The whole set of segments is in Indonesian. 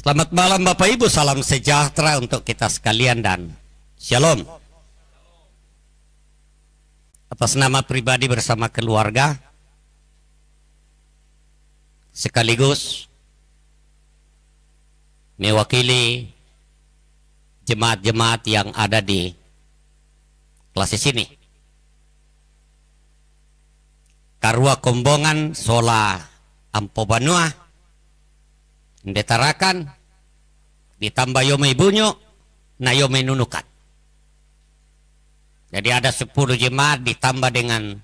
Selamat malam Bapak Ibu, salam sejahtera untuk kita sekalian dan shalom. Atas nama pribadi bersama keluarga, sekaligus mewakili jemaat-jemaat yang ada di kelas sini. Karwa Kombongan, Sola Ampobanua, Ndetarakan ditambah yome ibunya na yome nunukan. Jadi ada sepuluh jemaat ditambah dengan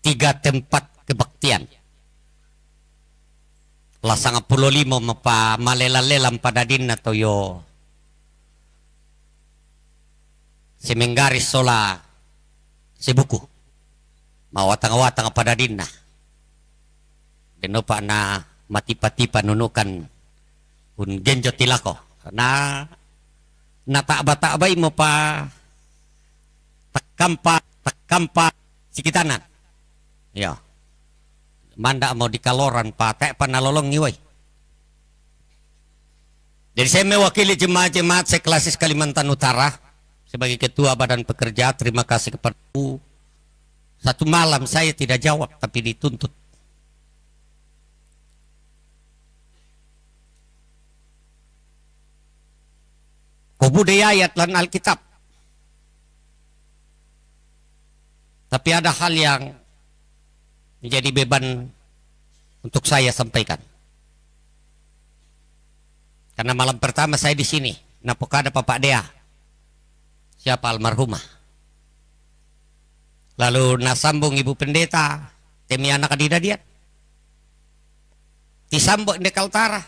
tiga tempat kebaktian. Lah sangat puluh lima mepa malela lelam pada dinna toyo. Semenggaris sola sebuku. Mawatang-watang pada dinna. Denopak na matipa-tipa nunukan un genjo tilako na nataaba-taabay mo pa takampa takampa sikitanan ya mandak mau di kaloran pa pa panalolong ngiway jadi saya mewakili jemaat-jemaat seklasis Kalimantan Utara sebagai ketua badan pekerja terima kasih kepada Satu malam saya tidak jawab tapi dituntut Kebudayaan dan Alkitab. Tapi ada hal yang menjadi beban untuk saya sampaikan. Karena malam pertama saya di sini, ada Bapak Dea. Siapa almarhumah? Lalu nasambung Ibu Pendeta, temi anak adida dia. Disambung kaltara.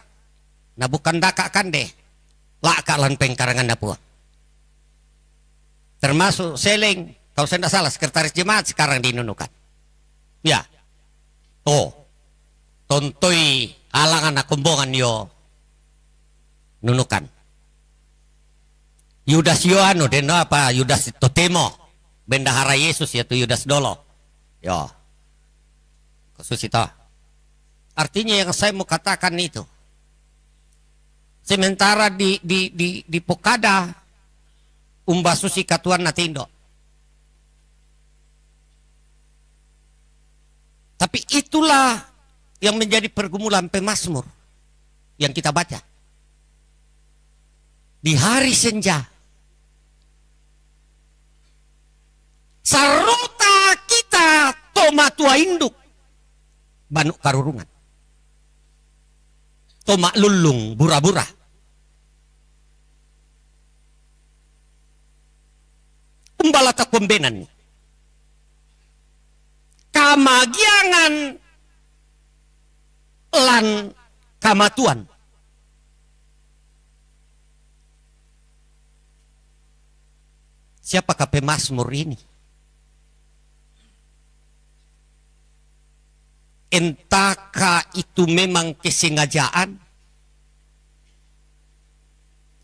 nah bukan dakak kan, deh. Lakalan pengkarangan karangan Dapua. Termasuk selling, kalau saya tidak salah, sekretaris jemaat sekarang di nunukan. Ya. Oh. Tontoi alangan kumbongan yo nunukan. Yudas Yohano anu, deno apa Yudas Totemo bendahara Yesus yaitu Yudas Dolo. Yo. Khusus itu. Artinya yang saya mau katakan itu Sementara di di di, di Pokada Umbasusi Katuan Natindo. Tapi itulah yang menjadi pergumulan pemasmur yang kita baca. Di hari senja. Sarota kita Tomatua induk. Banuk karurungan tomak lulung, bura-bura. Umbalata pembenan. Kamagiangan lan kamatuan. Siapakah pemasmur ini? Entahkah itu memang kesengajaan?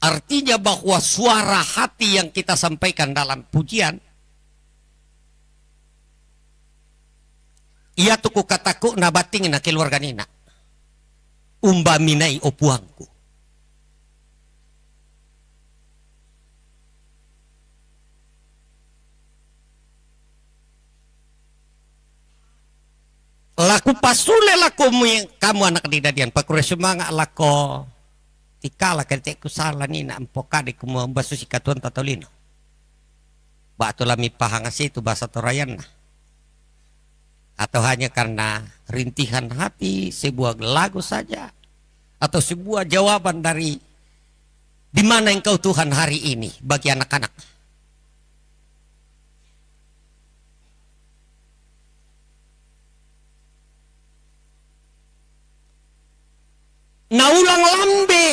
Artinya bahwa suara hati yang kita sampaikan dalam pujian Ia tuku kataku nabatingin na keluarga nina. Umbaminai opuangku. Laku pasule laku kamu anak didadian pakure semanga tika tikala kerja salah ni nak empoka di kumu basu sikatuan tatolino. Batu lami pahangasi itu bahasa torayan atau hanya karena rintihan hati sebuah lagu saja atau sebuah jawaban dari di mana engkau Tuhan hari ini bagi anak-anak. ulang lambe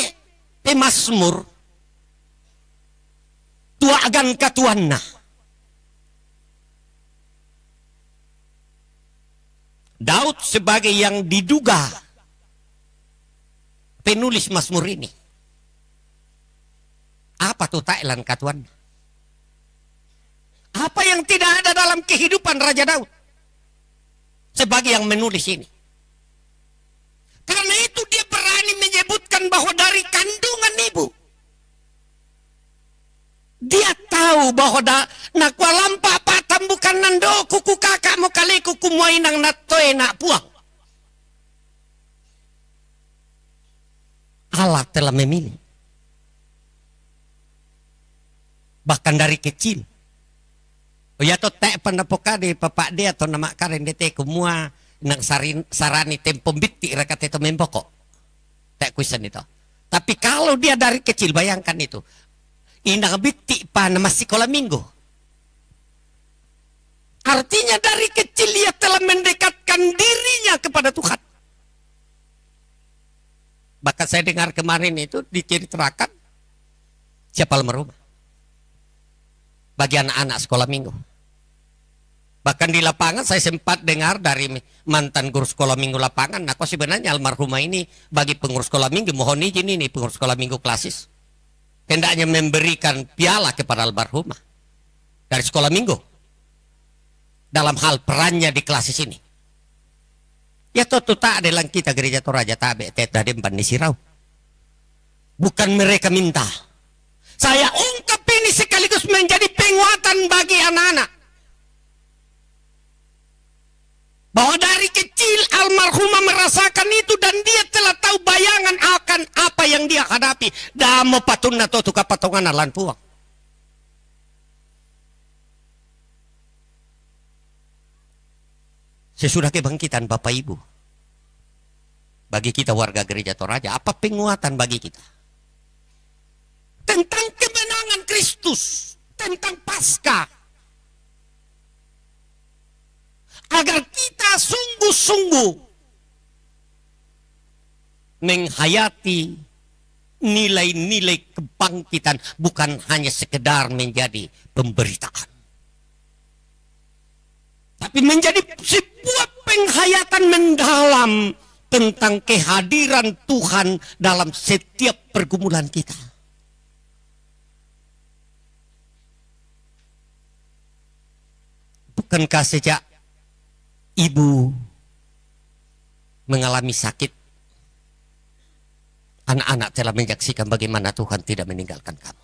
pe masmur tua katuan na Daud sebagai yang diduga penulis Masmur ini. Apa tuh Thailand katuan? Apa yang tidak ada dalam kehidupan Raja Daud? Sebagai yang menulis ini. bahwa dari kandungan ibu dia tahu bahwa da, nakwa lampa patam bukan nando kuku kakak mo kali kuku muainang nato enak puang. Allah telah memilih. Bahkan dari kecil. Oh ya tuh pernah pokok di papak dia atau nama karen dete kumua nang sarin sarani tempom bitti rakat itu membokok tak question itu. Tapi kalau dia dari kecil, bayangkan itu. lebih pan masih sekolah minggu. Artinya dari kecil dia telah mendekatkan dirinya kepada Tuhan. Bahkan saya dengar kemarin itu diceritakan siapa almarhum? Bagi anak-anak sekolah minggu. Bahkan di lapangan saya sempat dengar dari mantan guru sekolah minggu lapangan, nah kok sebenarnya almarhumah ini bagi pengurus sekolah minggu, mohon izin ini pengurus sekolah minggu klasis. Hendaknya memberikan piala kepada almarhumah dari sekolah minggu dalam hal perannya di klasis ini. Ya tentu tak ada kita gereja Toraja tabe tadi empat nisirau. Bukan mereka minta. Saya ungkap ini sekaligus menjadi penguatan bagi anak-anak almarhumah merasakan itu dan dia telah tahu bayangan akan apa yang dia hadapi. Damo patunna totu patungan lan puang. Sesudah kebangkitan Bapak Ibu, bagi kita warga gereja Toraja, apa penguatan bagi kita? Tentang kemenangan Kristus, tentang pasca agar kita sungguh-sungguh menghayati nilai-nilai kebangkitan bukan hanya sekedar menjadi pemberitaan. Tapi menjadi sebuah penghayatan mendalam tentang kehadiran Tuhan dalam setiap pergumulan kita. bukankah sejak ibu mengalami sakit Anak-anak telah menyaksikan bagaimana Tuhan tidak meninggalkan kamu.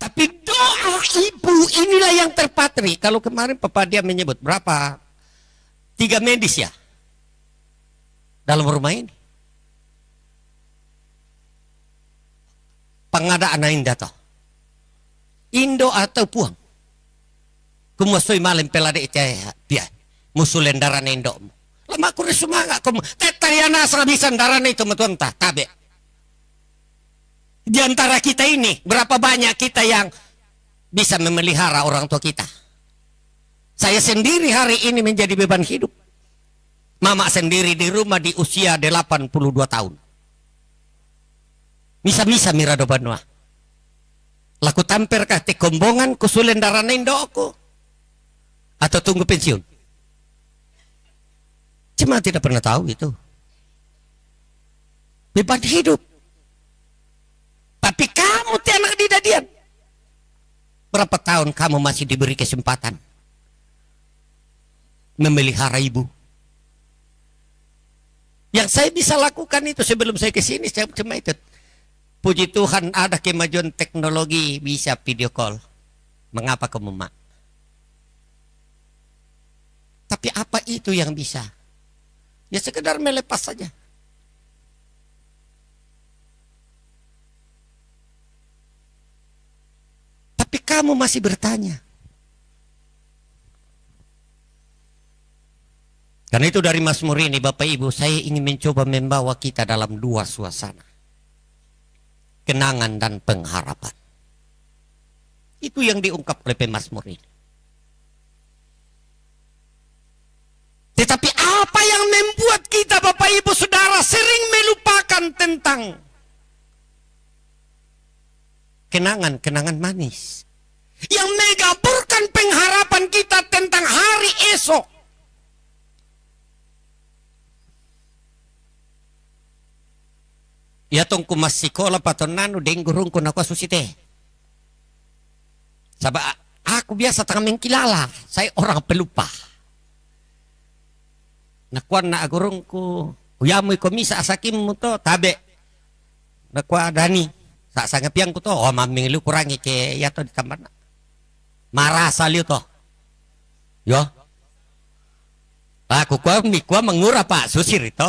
Tapi doa ibu inilah yang terpatri. Kalau kemarin Papa dia menyebut berapa? Tiga medis ya? Dalam rumah ini. Pengadaan datang. Indo atau puang. Kumusui malam pelari cahaya. Biar. Musulendaran indo makur semangat kum tetariana darah darahnya itu metuang tak kabe di antara kita ini berapa banyak kita yang bisa memelihara orang tua kita saya sendiri hari ini menjadi beban hidup mama sendiri di rumah di usia 82 tahun misa-misa mira banua laku tamper kah te kombongan kusulen darah atau tunggu pensiun Cuma tidak pernah tahu itu. Beban hidup. Tapi kamu tidak tidak diam. Berapa tahun kamu masih diberi kesempatan memelihara ibu? Yang saya bisa lakukan itu sebelum saya ke sini saya cuma itu. Puji Tuhan ada kemajuan teknologi bisa video call. Mengapa kamu mak? Tapi apa itu yang bisa? Ya sekedar melepas saja. Tapi kamu masih bertanya. Karena itu dari Mazmur ini Bapak Ibu saya ingin mencoba membawa kita dalam dua suasana. Kenangan dan pengharapan. Itu yang diungkap oleh Mazmur ini. Tetapi apa yang membuat kita Bapak Ibu Saudara sering melupakan tentang kenangan-kenangan manis yang menggaburkan pengharapan kita tentang hari esok. Ya tongku masih kola nanu denggurung kuna susi teh sabak aku biasa tangan mengkilala, saya orang pelupa nakuan na agurong ku uyamu kami sa asakim mo to tabe nakwa dani sa sange piangku to oh maming lu kurangi ke yato di kamar na marasa liu to yo aku mi mikwa mengura pak susir itu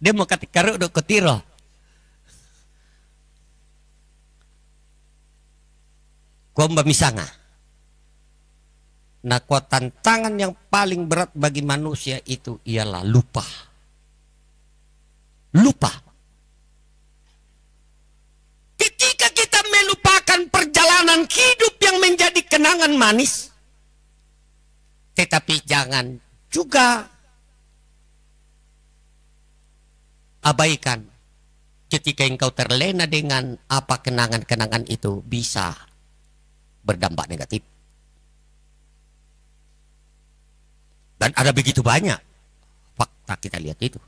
dia mau katikaru do ketiro kuam mbak Nakwa tangan yang paling berat bagi manusia itu ialah lupa. Lupa. Ketika kita melupakan perjalanan hidup yang menjadi kenangan manis. Tetapi jangan juga abaikan ketika engkau terlena dengan apa kenangan-kenangan itu bisa berdampak negatif. Dan ada begitu banyak fakta kita lihat itu.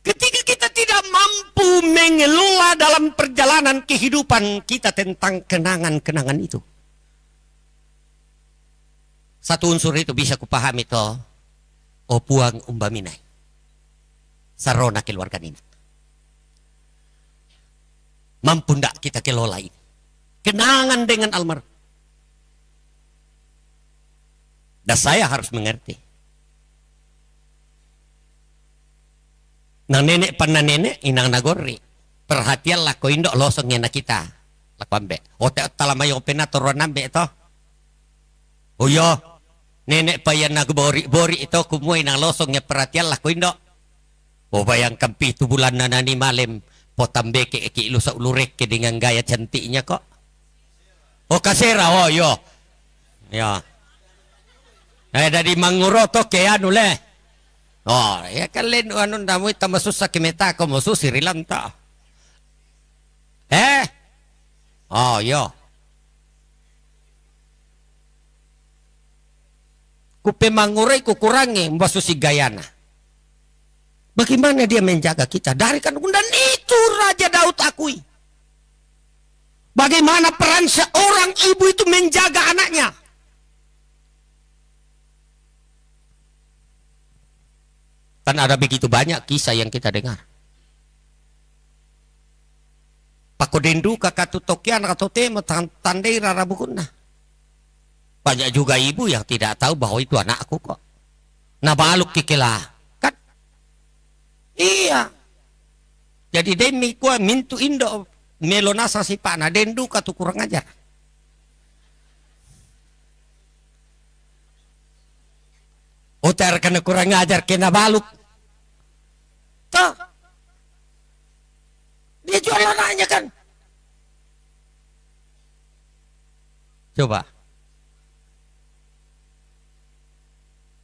Ketika kita tidak mampu mengelola dalam perjalanan kehidupan kita tentang kenangan-kenangan itu. Satu unsur itu bisa kupahami toh. Opuang oh, umbaminai. Sarona keluarga ini. Mampu tidak kita kelola ini. Kenangan dengan almar. Dan saya harus mengerti. Nang nenek pernah nenek inang nagori. Perhatianlah kau indok losong enak kita. Oh, tak Ote talama oh, yang pernah turun nambe oh Uyo. Nenek payan nag bori bori itu kumu inang losongnya perhatianlah kau indok. Oh bayang kampi itu bulan nanani malam. Potambe ke eki lusak lurek ke dengan gaya cantiknya kok. Oh kasera oh yo. Ya. Eh, dari manguro to ke anu le. Oh, ya kalen anu namu tama susa kimeta ko musu rilanta, Eh? Oh, yo. Iya. Kupe mangurai kukurangi mbasu si Gayana. Bagaimana dia menjaga kita? Dari kan dan itu Raja Daud akui. Bagaimana peran seorang ibu itu menjaga anaknya? Kan ada begitu banyak kisah yang kita dengar. Kodendu kakak tokian atau tema tandai bukunna. Banyak juga ibu yang tidak tahu bahwa itu anakku kok. Nah baluk kikilah, Kan? Iya. Jadi demi kuah mintu indo melonasa sipana dendu katu kurang ajar. Utar kena kurang ajar kena baluk kita Dia jual anaknya kan? Coba.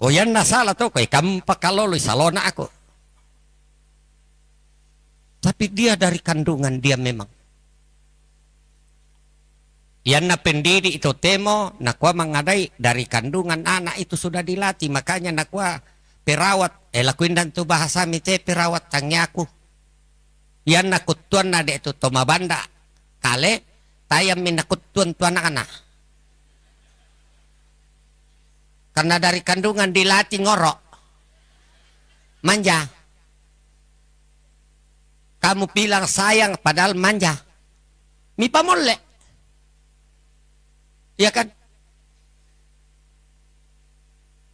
Oh yan na sala to kay di salona aku Tapi dia dari kandungan dia memang. Yan na pendiri itu temo nakwa mengadai dari kandungan anak itu sudah dilatih makanya nakwa eh elakuin dan tu bahasa mite aku. yang nakut tuan na itu toma banda kale tayam minakutuan tuan anak anak. karena dari kandungan dilatih ngorok manja kamu bilang sayang padahal manja mi pamole ya kan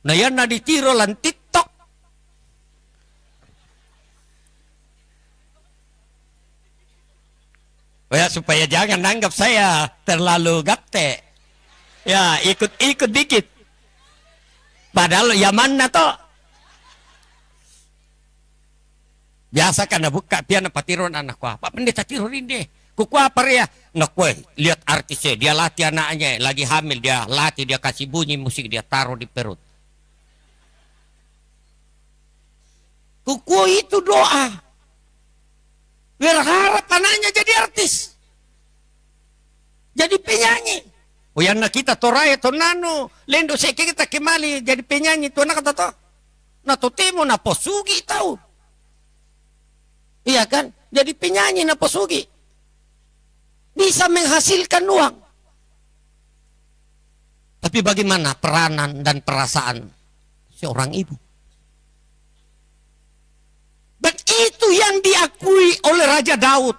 nah yang nadi ditiro lantik Oh ya supaya jangan anggap saya terlalu gapte. Ya ikut-ikut dikit. Padahal ya mana toh? Biasa karena buka piana patiron anak apa pendeta tirurin deh. Kuku apa ya? Nak lihat artisnya. Dia latih anaknya. Lagi hamil dia latih. Dia kasih bunyi musik. Dia taruh di perut. Kuku itu doa berharap anaknya jadi artis. Jadi penyanyi. Oh ya kita toraya nano, lendo seke kita kemali jadi penyanyi tuh anak kata toh. Na to temo na posugi tahu. Iya kan? Jadi penyanyi na posugi. Bisa menghasilkan uang. Tapi bagaimana peranan dan perasaan seorang ibu? diakui oleh Raja Daud.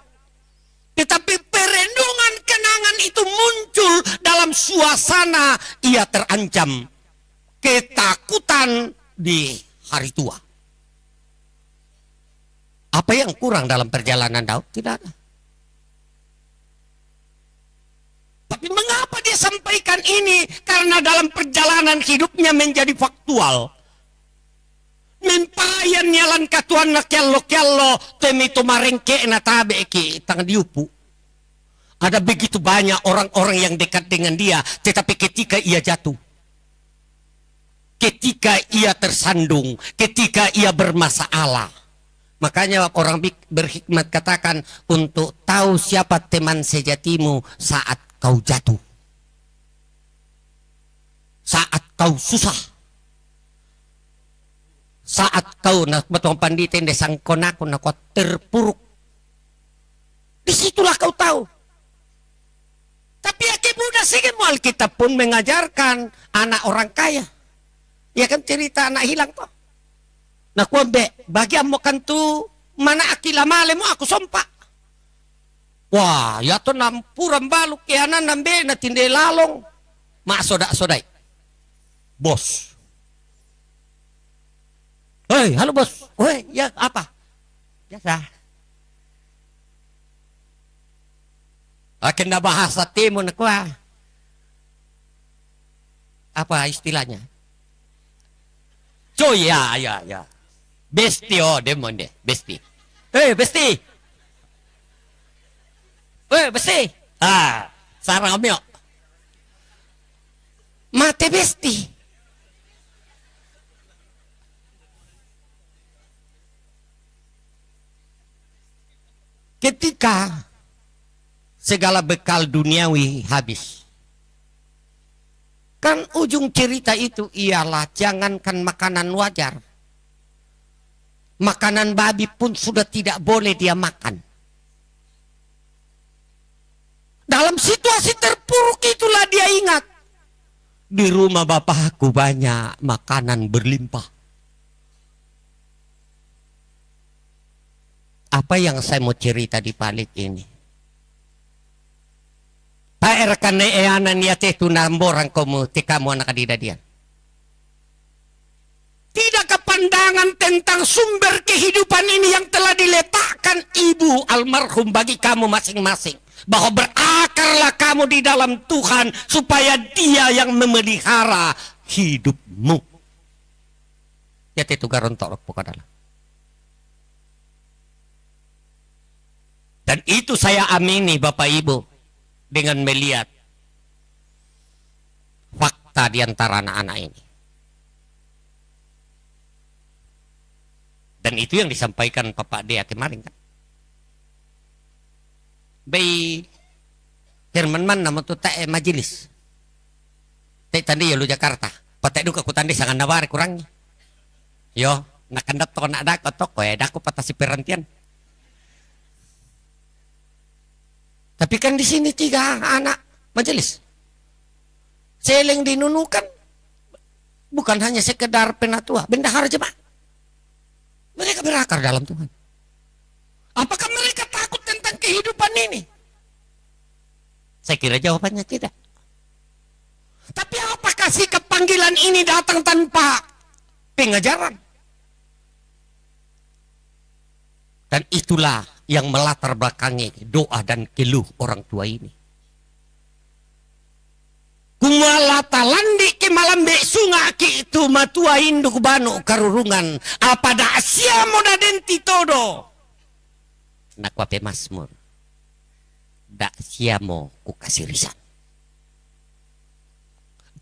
Tetapi perenungan kenangan itu muncul dalam suasana ia terancam. Ketakutan di hari tua. Apa yang kurang dalam perjalanan Daud? Tidak ada. Tapi mengapa dia sampaikan ini? Karena dalam perjalanan hidupnya menjadi faktual. Mimpayan nyalan katuan na kello-kello temi tumarengke na tabe eh, ki tangan diupu. Ada begitu banyak orang-orang yang dekat dengan dia, tetapi ketika ia jatuh, ketika ia tersandung, ketika ia bermasalah. Makanya orang berhikmat katakan untuk tahu siapa teman sejatimu saat kau jatuh. Saat kau susah saat kau nak pandita panditin desang aku nak terpuruk disitulah kau tahu tapi aki muda sih mual kita pun mengajarkan anak orang kaya ya kan cerita anak hilang toh kau nah, kuambe bagi amu kan tu mana akila lama mau aku sompak wah ya tuh nampuram baluk ya nan nambe na lalong mak sodak sodai bos Hei, halo bos. Hei, ya apa? Biasa. Akhirnya bahasa timun kuah. Apa istilahnya? Cuy, ya, ya, ya. Besti, oh, demon deh. Besti. Hei, besti. Hei, besti. Ah, sarang mati Mate besti. Ketika segala bekal duniawi habis. Kan ujung cerita itu ialah jangankan makanan wajar. Makanan babi pun sudah tidak boleh dia makan. Dalam situasi terpuruk itulah dia ingat. Di rumah bapakku banyak makanan berlimpah. apa yang saya mau cerita di balik ini. Pak Paer kane itu namborang kamu, tika mau anak didadian. Tidak kepandangan tentang sumber kehidupan ini yang telah diletakkan ibu almarhum bagi kamu masing-masing. Bahwa berakarlah kamu di dalam Tuhan supaya dia yang memelihara hidupmu. Yate itu garontok pokoknya. Dan itu saya amini Bapak Ibu dengan melihat fakta di antara anak-anak ini. Dan itu yang disampaikan Bapak Dea kemarin kan. Bayi Herman man nama tu tak eh, majelis. Tak tadi ya lu Jakarta. Patek duka ku tadi sangat nawar kurangnya. Yo, nak kendap toko nak dak toko ya eh, dak ku patasi perantian. Tapi kan di sini tiga anak majelis. Seling dinunukan bukan hanya sekedar penatua, bendahara jemaat. Mereka berakar dalam Tuhan. Apakah mereka takut tentang kehidupan ini? Saya kira jawabannya tidak. Tapi apakah sikap panggilan ini datang tanpa pengajaran? Dan itulah yang melatar belakangi doa dan keluh orang tua ini. Kumala talandi ke malam sunga ki itu matua induk banu karurungan apa dah asia moda denti todo nak wape masmur da siamo ku kasih risan.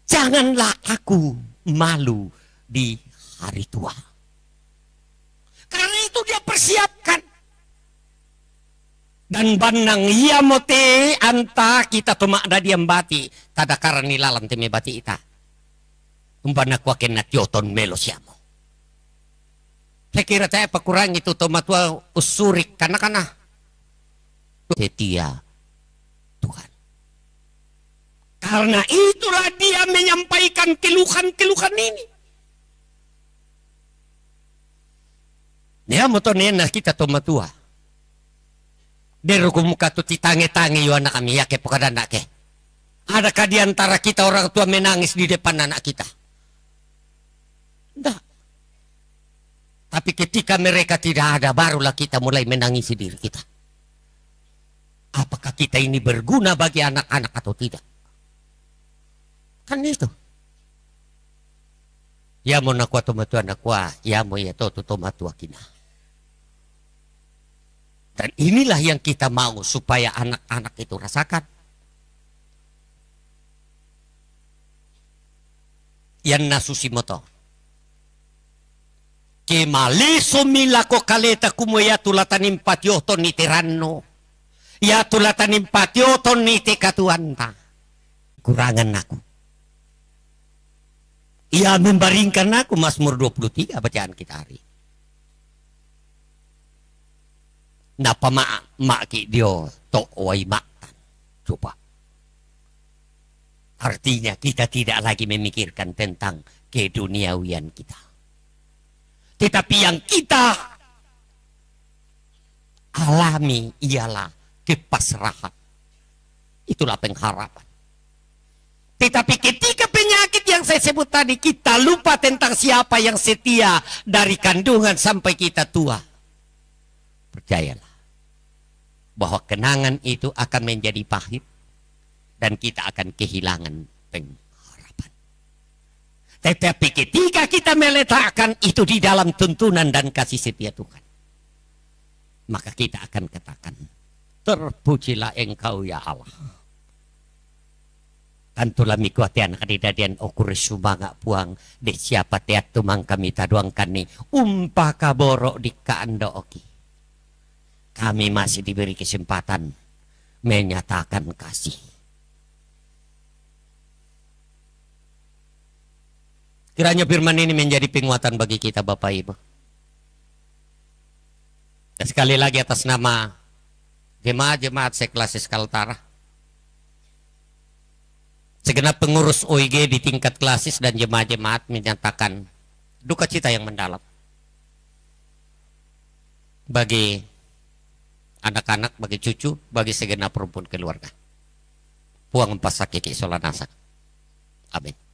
janganlah aku malu di hari tua karena itu dia persiap dan banang ia mote anta kita tumak dadi ambati tada karani lalam teme bati ita umbana kwa kenat yoton melo siamo saya kira saya pekurang itu tomatua usurik karena karena setia Tuhan karena itulah dia menyampaikan keluhan-keluhan ini Ya motor nena kita tomatua. Derukum tuh titange-tange yo anak kami ya ke pokadana ke. Adakah di antara kita orang tua menangis di depan anak kita? Tidak. Tapi ketika mereka tidak ada, barulah kita mulai menangis diri kita. Apakah kita ini berguna bagi anak-anak atau tidak? Kan itu. Ya mau nakua tomatua kuah, ya mau ya to tomatua kina. Dan inilah yang kita mau supaya anak-anak itu rasakan. Yang nasusi motor. Che sumila milako kaleta kumu ya tulatan impatioton ni tiranno. Ya tulatan impatioton ni katuanta. Kurangan aku. Ia ya membaringkan aku Mazmur 23 bacaan kita hari ini. napamak-maki Dio to'way mak Coba. Artinya kita tidak lagi memikirkan tentang keduniawian kita. Tetapi yang kita alami ialah kepasrahan. Itulah pengharapan. Tetapi ketika penyakit yang saya sebut tadi, kita lupa tentang siapa yang setia dari kandungan sampai kita tua Percayalah bahwa kenangan itu akan menjadi pahit dan kita akan kehilangan pengharapan. Tetapi ketika kita meletakkan itu di dalam tuntunan dan kasih setia Tuhan, maka kita akan katakan, terpujilah engkau ya Allah. Tantulah mikuatian hadidadian okur sumanga puang de siapa tiat tumang kami taduangkan ni umpah kaborok di kaando oki kami masih diberi kesempatan menyatakan kasih. Kiranya firman ini menjadi penguatan bagi kita Bapak Ibu. Dan sekali lagi atas nama jemaat-jemaat sekelas Kaltara. Segenap pengurus OIG di tingkat klasis dan jemaat-jemaat menyatakan duka cita yang mendalam bagi anak-anak, bagi cucu, bagi segenap perempuan keluarga. Puang empat sakit isolan nasak. Amin.